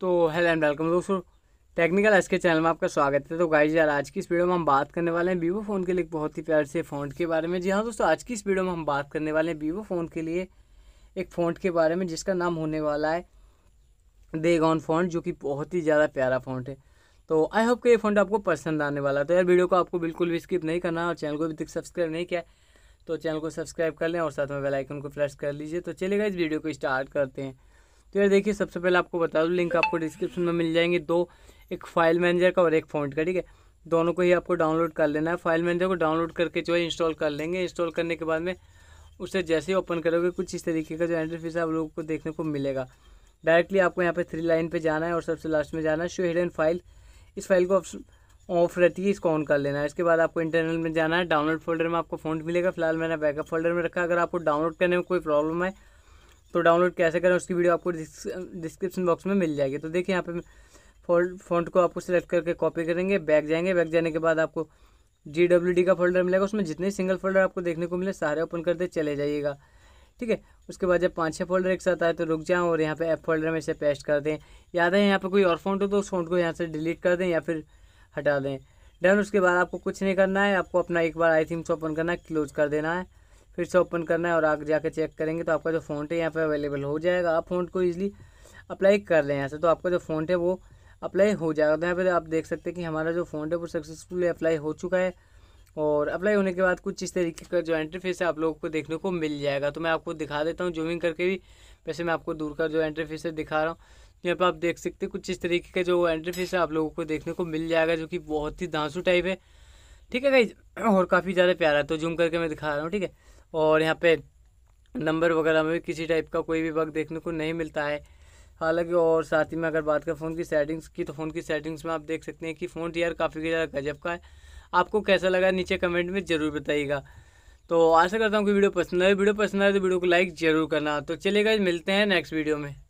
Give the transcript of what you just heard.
तो hello and welcome दोस्तों technical S के चैनल में आपका स्वागत है तो गाइज यार आज की इस वीडियो में हम बात करने वाले हैं वीवो फ़ोन के लिए एक बहुत ही प्यार से फ़ोन के बारे में जी हाँ दोस्तों आज की इस वीडियो में हम बात करने वाले हैं वीवो फ़ोन के लिए एक फ़ोन के बारे में जिसका नाम होने वाला है देगॉन फोन जो कि बहुत ही ज़्यादा प्यारा फोन है तो आई होप कि ये फोन आपको पसंद आने वाला है तो यार वीडियो को आपको बिल्कुल भी स्किप नहीं करना और चैनल को अभी तक सब्सक्राइब नहीं किया तो चैनल को सब्सक्राइब कर लें और साथ में बेलाइकन को प्रेस कर लीजिए तो चलेगा इस वीडियो को स्टार्ट करते हैं तो यार देखिए सबसे पहले आपको बता दूँ लिंक आपको डिस्क्रिप्शन में मिल जाएंगे दो एक फाइल मैनेजर का और एक फ़ॉन्ट का ठीक है दोनों को ही आपको डाउनलोड कर लेना है फाइल मैनेजर को डाउनलोड करके जो है इंस्टॉल कर लेंगे इंस्टॉल करने के बाद में उसे जैसे ही ओपन करोगे कुछ इस तरीके का जो इंटरफेस आप लोगों को देखने को मिलेगा डायरेक्टली आपको यहाँ पर थ्री लाइन पर जाना है और सबसे लास्ट में जाना है शो हिडन फाइल इस फाइल को ऑफ रहती है इसको ऑन कर लेना है इसके बाद आपको इंटरनल में जाना है डाउनलोड फोल्डर में आपको फोन मिलेगा फिलहाल मैंने बैकअप फोल्डर में रखा अगर आपको डाउनलोड करने में कोई प्रॉब्लम है तो डाउनलोड कैसे करें उसकी वीडियो आपको डिस्क्रिप्शन बॉक्स में मिल जाएगी तो देखिए यहाँ पे फॉन्ट को आपको सिलेक्ट करके कॉपी करेंगे बैक जाएंगे बैक जाने के बाद आपको जी डब्ल्यू डी का फोल्डर मिलेगा उसमें जितने सिंगल फोल्डर आपको देखने को मिले सारे ओपन करते चले जाइएगा ठीक है उसके बाद जब पाँच छः फोल्डर एक साथ आए तो रुक जाएँ और यहाँ पे एफ फोल्डर में इसे पेस्ट कर दें याद है यहाँ पे कोई और फ़ॉन्ट हो तो उस फ़ॉन्ट को यहाँ से डिलीट कर दें या फिर हटा दें डन उसके बाद आपको कुछ नहीं करना है आपको अपना एक बार आई थीम्स ओपन करना है क्लोज कर देना है फिर से ओपन करना है और आगे जाके चेक करेंगे तो आपका जो फ़ॉन्ट है यहाँ पर अवेलेबल हो जाएगा आप फ़ॉन्ट को ईजिली अप्लाई कर लें यहाँ से तो आपका जो फ़ॉन्ट है वो अप्लाई हो जाएगा तो यहाँ पर आप देख सकते हैं कि हमारा जो फ़ॉन्ट है वो सक्सेसफुली अप्लाई हो चुका है और अप्लाई होने के बाद कुछ इस तरीके का जो इंटरफेस है आप लोगों को देखने को मिल जाएगा तो मैं आपको दिखा देता हूँ जूमिंग करके भी वैसे मैं आपको दूर का जो इंटरफेस है दिखा रहा हूँ तो यहाँ पर आप देख सकते हैं कुछ इस तरीके का जो इंटरफेस है आप लोगों को देखने को मिल जाएगा जो कि बहुत ही धांसू टाइप है ठीक है भाई और काफ़ी ज़्यादा प्यारा है तो जूम करके मैं दिखा रहा हूँ ठीक है और यहाँ पे नंबर वगैरह में भी किसी टाइप का कोई भी बग देखने को नहीं मिलता है हालांकि और साथ ही में अगर बात करें फ़ोन की सेटिंग्स की तो फ़ोन की सेटिंग्स में आप देख सकते हैं कि फ़ोन तो यार काफ़ी ज़्यादा गजब का है आपको कैसा लगा नीचे कमेंट में ज़रूर बताइएगा तो आशा करता हूँ कि वीडियो पसंद आए वीडियो पसंद आए तो वीडियो को लाइक ज़रूर करना तो चलेगा मिलते हैं नेक्स्ट वीडियो में